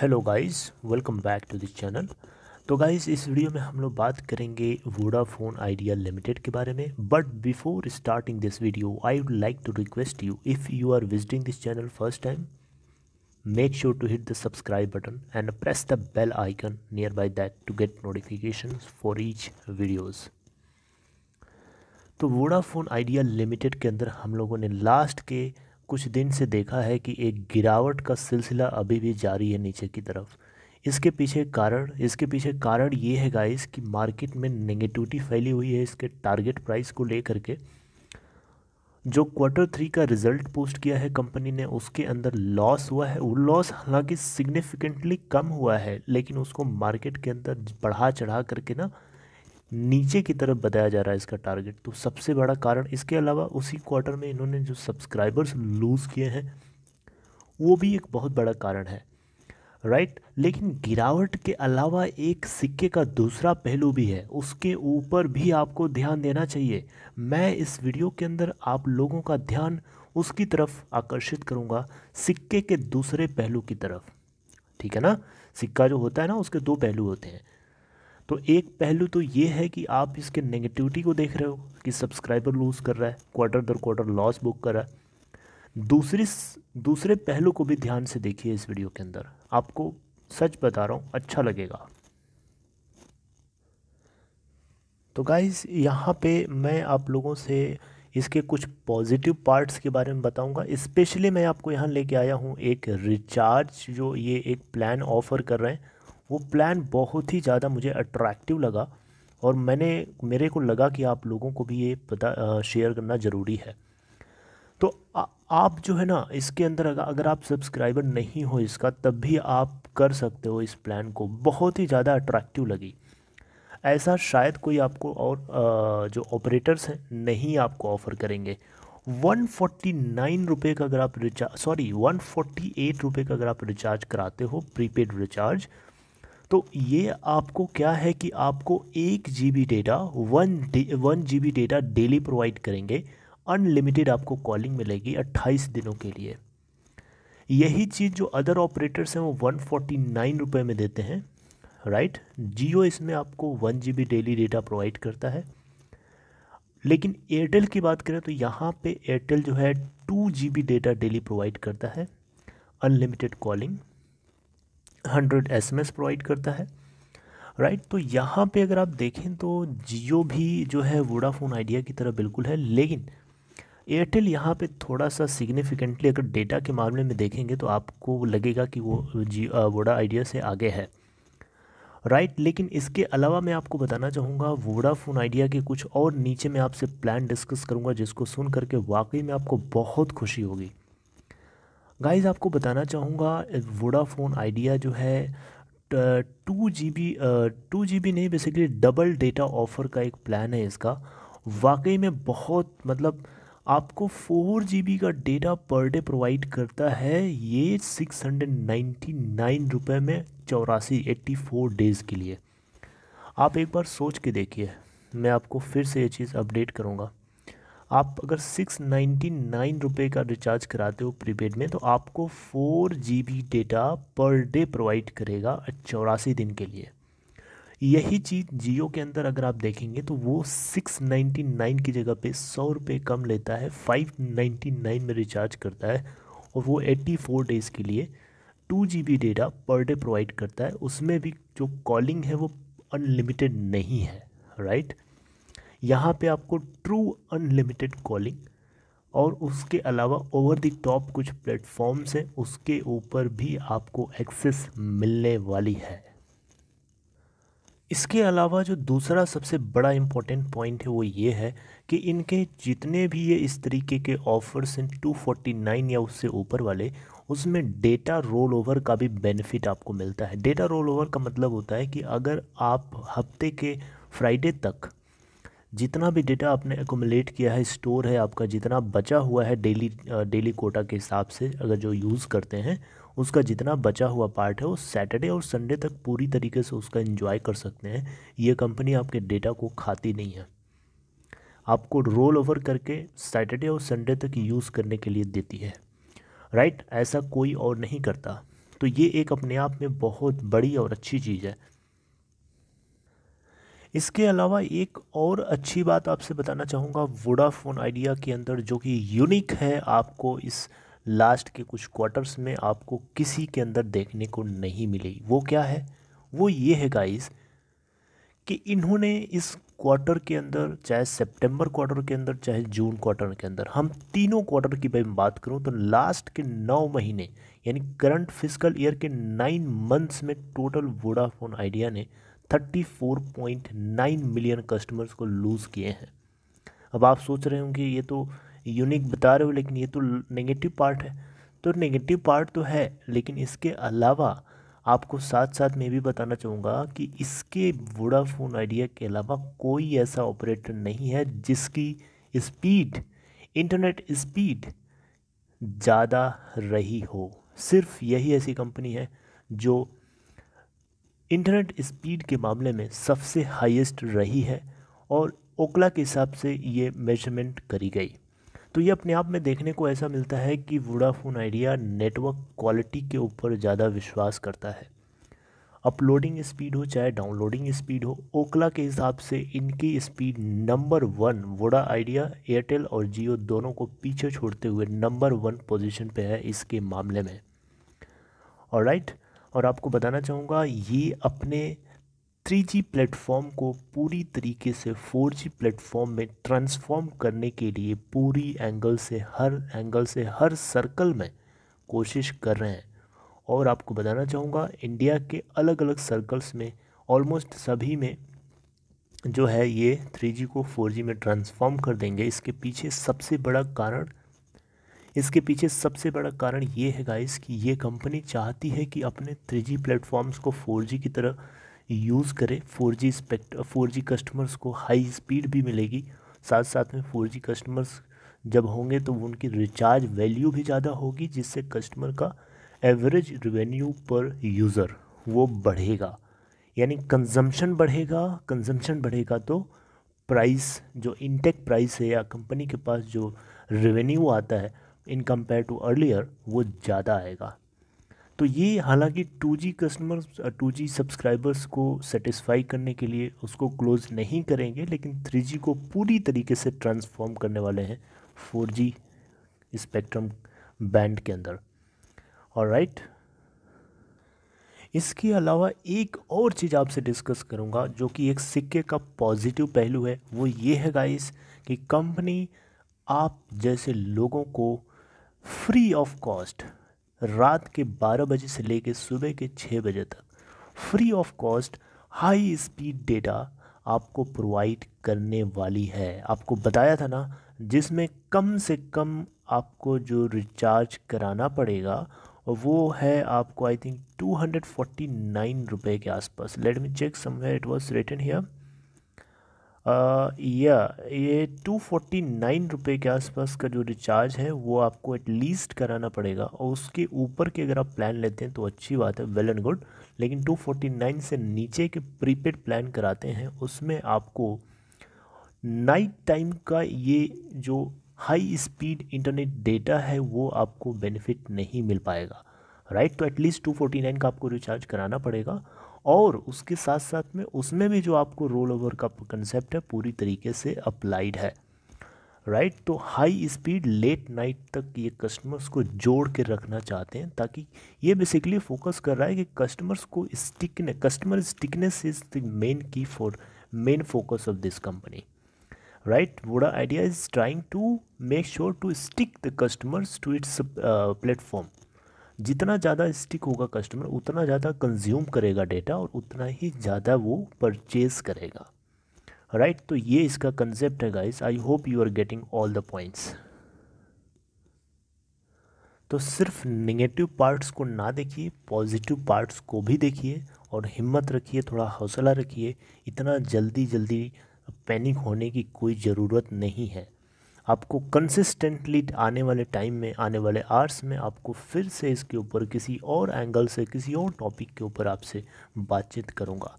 Hello guys welcome back to this channel तो guys इस video में हम लोग बात करेंगे वोडाफोन आइडिया लिमिटेड के बारे में but before starting this video I would like to request you if you are visiting this channel first time make sure to hit the subscribe button and press the bell icon near by that to get notification for each videos तो Vodafone Idea limited के अंदर हम लोगों ने last के कुछ दिन से देखा है कि एक गिरावट का सिलसिला अभी भी जारी है नीचे की तरफ इसके पीछे कारण इसके पीछे कारण ये है गाइस कि मार्केट में नेगेटिविटी फैली हुई है इसके टारगेट प्राइस को लेकर के जो क्वार्टर थ्री का रिजल्ट पोस्ट किया है कंपनी ने उसके अंदर लॉस हुआ है वो लॉस हालांकि सिग्निफिकेंटली कम हुआ है लेकिन उसको मार्केट के अंदर बढ़ा चढ़ा करके ना नीचे की तरफ बताया जा रहा है इसका टारगेट तो सबसे बड़ा कारण इसके अलावा उसी क्वार्टर में इन्होंने जो सब्सक्राइबर्स लूज़ किए हैं वो भी एक बहुत बड़ा कारण है राइट लेकिन गिरावट के अलावा एक सिक्के का दूसरा पहलू भी है उसके ऊपर भी आपको ध्यान देना चाहिए मैं इस वीडियो के अंदर आप लोगों का ध्यान उसकी तरफ आकर्षित करूंगा सिक्के के दूसरे पहलू की तरफ ठीक है ना सिक्का जो होता है ना उसके दो पहलू होते हैं तो एक पहलू तो ये है कि आप इसके नेगेटिविटी को देख रहे हो कि सब्सक्राइबर लूज़ कर रहा है क्वार्टर दर क्वार्टर लॉस बुक कर रहा है दूसरी दूसरे पहलू को भी ध्यान से देखिए इस वीडियो के अंदर आपको सच बता रहा हूँ अच्छा लगेगा तो गाइज यहाँ पे मैं आप लोगों से इसके कुछ पॉजिटिव पार्ट्स के बारे में बताऊंगा स्पेशली मैं आपको यहाँ लेके आया हूँ एक रिचार्ज जो ये एक प्लान ऑफ़र कर रहे हैं वो प्लान बहुत ही ज़्यादा मुझे अट्रैक्टिव लगा और मैंने मेरे को लगा कि आप लोगों को भी ये पता शेयर करना ज़रूरी है तो आ, आप जो है ना इसके अंदर अगर अगर आप सब्सक्राइबर नहीं हो इसका तब भी आप कर सकते हो इस प्लान को बहुत ही ज़्यादा अट्रैक्टिव लगी ऐसा शायद कोई आपको और आ, जो ऑपरेटर्स हैं नहीं आपको ऑफ़र करेंगे वन फोर्टी नाइन रुपये का अगर आप recharge sorry one forty eight रुपये का अगर आप रिचार्ज कराते हो प्रीपेड रिचार्ज तो ये आपको क्या है कि आपको एक G B data one one G B data daily provide करेंगे अनलिमिटेड आपको कॉलिंग मिलेगी 28 दिनों के लिए यही चीज़ जो अदर ऑपरेटर्स हैं वो वन फोर्टी नाइन रुपये में देते हैं राइट जियो इसमें आपको one G B daily data provide करता है लेकिन एयरटेल की बात करें तो यहाँ पे एयरटेल जो है टू जी बी डेटा डेली प्रोवाइड करता है unlimited calling hundred S M S provide करता है राइट तो यहाँ पे अगर आप देखें तो जियो भी जो है वोडाफोन आइडिया की तरह बिल्कुल है लेकिन एयरटेल यहाँ पे थोड़ा सा सिग्निफिकेंटली अगर डेटा के मामले में देखेंगे तो आपको लगेगा कि वो जी वोडा आइडिया से आगे है राइट right, लेकिन इसके अलावा मैं आपको बताना चाहूँगा वोडाफोन आइडिया के कुछ और नीचे मैं आपसे प्लान डिस्कस करूँगा जिसको सुन करके वाकई में आपको बहुत खुशी होगी गाइस आपको बताना चाहूँगा वोडाफोन आइडिया जो है टू जी बी टू जी बी नहीं बेसिकली डबल डेटा ऑफ़र का एक प्लान है इसका वाकई में बहुत मतलब आपको फोर जी बी का डेटा पर डे प्रोवाइड करता है ये सिक्स हंड्रेड नाइन्टी नाइन रुपये में चौरासी एट्टी फोर डेज़ के लिए आप एक बार सोच के देखिए मैं आपको फिर से ये चीज़ अपडेट करूँगा आप अगर सिक्स नाइन्टी नाइन रुपये का रिचार्ज कराते हो प्रीपेड में तो आपको फोर जी B data per day provide करेगा चौरासी दिन के लिए यही चीज़ जियो के अंदर अगर आप देखेंगे तो वो सिक्स नाइन्टी नाइन की जगह पे सौ रुपये कम लेता है फाइव नाइन्टी नाइन में रिचार्ज करता है और वो एट्टी फोर डेज़ के लिए टू जी B data per day provide करता है उसमें भी जो कॉलिंग है वो अनलिमिटेड नहीं है राइट right? यहाँ पे आपको ट्रू अनलिमिटेड कॉलिंग और उसके अलावा ओवर द टॉप कुछ प्लेटफॉर्म्स हैं उसके ऊपर भी आपको एक्सेस मिलने वाली है इसके अलावा जो दूसरा सबसे बड़ा इम्पॉर्टेंट पॉइंट है वो ये है कि इनके जितने भी ये इस तरीके के ऑफर्स हैं टू फोर्टी नाइन या उससे ऊपर वाले उसमें डेटा रोल ओवर का भी बेनिफिट आपको मिलता है डेटा रोल ओवर का मतलब होता है कि अगर आप हफ्ते के फ्राइडे तक जितना भी डेटा आपने एकोमलेट किया है स्टोर है आपका जितना बचा हुआ है डेली डेली कोटा के हिसाब से अगर जो यूज़ करते हैं उसका जितना बचा हुआ पार्ट है वो सैटरडे और संडे तक पूरी तरीके से उसका इन्जॉय कर सकते हैं ये कंपनी आपके डेटा को खाती नहीं है आपको रोल ओवर करके सैटरडे और संडे तक यूज़ करने के लिए देती है राइट ऐसा कोई और नहीं करता तो ये एक अपने आप में बहुत बड़ी और अच्छी चीज़ है इसके अलावा एक और अच्छी बात आपसे बताना चाहूँगा वोडाफोन आइडिया के अंदर जो कि यूनिक है आपको इस लास्ट के कुछ क्वार्टर्स में आपको किसी के अंदर देखने को नहीं मिलेगी वो क्या है वो ये है गाइस कि इन्होंने इस क्वार्टर के अंदर चाहे सितंबर क्वार्टर के अंदर चाहे जून क्वार्टर के अंदर हम तीनों क्वार्टर की भाई बात करूँ तो लास्ट के नौ महीने यानी करंट फिजिकल ईयर के नाइन मंथ्स में टोटल वोडाफोन आइडिया ने 34.9 मिलियन कस्टमर्स को लूज़ किए हैं अब आप सोच रहे होंगे ये तो यूनिक बता रहे हो लेकिन ये तो नेगेटिव पार्ट है तो नेगेटिव पार्ट तो है लेकिन इसके अलावा आपको साथ साथ मैं भी बताना चाहूँगा कि इसके वोडाफोन आइडिया के अलावा कोई ऐसा ऑपरेटर नहीं है जिसकी स्पीड इंटरनेट स्पीड ज़्यादा रही हो सिर्फ यही ऐसी कंपनी है जो इंटरनेट स्पीड के मामले में सबसे हाईएस्ट रही है और ओकला के हिसाब से ये मेजरमेंट करी गई तो ये अपने आप में देखने को ऐसा मिलता है कि वोडाफोन आइडिया नेटवर्क क्वालिटी के ऊपर ज़्यादा विश्वास करता है अपलोडिंग स्पीड हो चाहे डाउनलोडिंग स्पीड हो ओकला के हिसाब से इनकी speed number one Voda Idea Airtel और जियो दोनों को पीछे छोड़ते हुए नंबर वन पोजीशन पे है इसके मामले में और राइट right? और आपको बताना चाहूँगा ये अपने 3G प्लेटफॉर्म को पूरी तरीके से 4G प्लेटफॉर्म में ट्रांसफॉर्म करने के लिए पूरी एंगल से हर एंगल से हर सर्कल में कोशिश कर रहे हैं और आपको बताना चाहूँगा इंडिया के अलग अलग सर्कल्स में ऑलमोस्ट सभी में जो है ये 3G को 4G में ट्रांसफॉर्म कर देंगे इसके पीछे सबसे बड़ा कारण इसके पीछे सबसे बड़ा कारण ये है गाइस कि ये कंपनी चाहती है कि अपने थ्री जी प्लेटफॉर्म्स को फोर जी की तरह यूज़ करे फोर जी स्पेक्ट फोर जी कस्टमर्स को हाई स्पीड भी मिलेगी साथ साथ में फोर जी कस्टमर्स जब होंगे तो उनकी रिचार्ज वैल्यू भी ज़्यादा होगी जिससे कस्टमर का एवरेज रेवेन्यू पर यूज़र वो बढ़ेगा यानी कंजम्पशन बढ़ेगा कंजम्पशन बढ़ेगा तो प्राइस जो इनटेक प्राइस है या कंपनी के पास जो रेवेन्यू आता है इन कंपेयर टू अर्लियर वो ज़्यादा आएगा तो ये हालांकि 2G कस्टमर्स 2G सब्सक्राइबर्स को सेटिस्फाई करने के लिए उसको क्लोज नहीं करेंगे लेकिन 3G को पूरी तरीके से ट्रांसफॉर्म करने वाले हैं 4G स्पेक्ट्रम बैंड के अंदर और राइट इसके अलावा एक और चीज़ आपसे डिस्कस करूंगा जो कि एक सिक्के का पॉजिटिव पहलू है वो ये है गाइस कि कंपनी आप जैसे लोगों को फ्री ऑफ कॉस्ट रात के 12 बजे से लेकर सुबह के 6 बजे तक free of cost high speed data आपको प्रोवाइड करने वाली है आपको बताया था ना जिसमें कम से कम आपको जो रिचार्ज कराना पड़ेगा वो है आपको I think two hundred forty nine रुपये के आसपास let me check somewhere it was written here या ये टू फोर्टी नाइन रुपये के आसपास का जो रिचार्ज है वो आपको एटलीस्ट कराना पड़ेगा और उसके ऊपर के अगर आप प्लान लेते हैं तो अच्छी बात है वेल एंड गुड लेकिन टू फोर्टी नाइन से नीचे के प्रीपेड प्लान कराते हैं उसमें आपको नाइट टाइम का ये जो हाई स्पीड इंटरनेट डेटा है वो आपको बेनिफिट नहीं मिल पाएगा राइट तो एटलीस्ट टू फोर्टी नाइन का आपको रिचार्ज कराना पड़ेगा और उसके साथ साथ में उसमें भी जो आपको रोल ओवर का कंसेप्ट है पूरी तरीके से अप्लाइड है राइट right? तो हाई स्पीड लेट नाइट तक ये कस्टमर्स को जोड़ के रखना चाहते हैं ताकि ये बेसिकली फोकस कर रहा है कि कस्टमर्स को स्टिकने customer stickiness is the main key for main focus of this company right Voda Idea is trying to make sure to stick the customers to its platform जितना ज़्यादा स्टिक होगा customer उतना ज़्यादा कंज्यूम करेगा data और उतना ही ज़्यादा वो परचेज़ करेगा राइट right? तो ये इसका कंसेप्ट है guys I hope you are getting all the points तो सिर्फ नेगेटिव पार्ट्स को ना देखिए पॉजिटिव पार्ट्स को भी देखिए और हिम्मत रखिए थोड़ा हौसला रखिए इतना जल्दी जल्दी पैनिक होने की कोई ज़रूरत नहीं है आपको कंसिस्टेंटली आने वाले टाइम में आने वाले आर्स में आपको फिर से इसके ऊपर किसी और एंगल से किसी और टॉपिक के ऊपर आपसे बातचीत करूँगा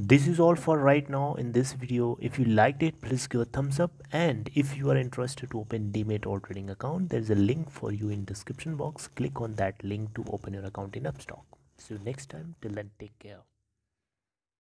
this is all for right now in this video if you like it please give a thumbs up and if you are interested to open demat और trading account there is a link for you in description box click on that link to open your account in Upstox see you next time till then take care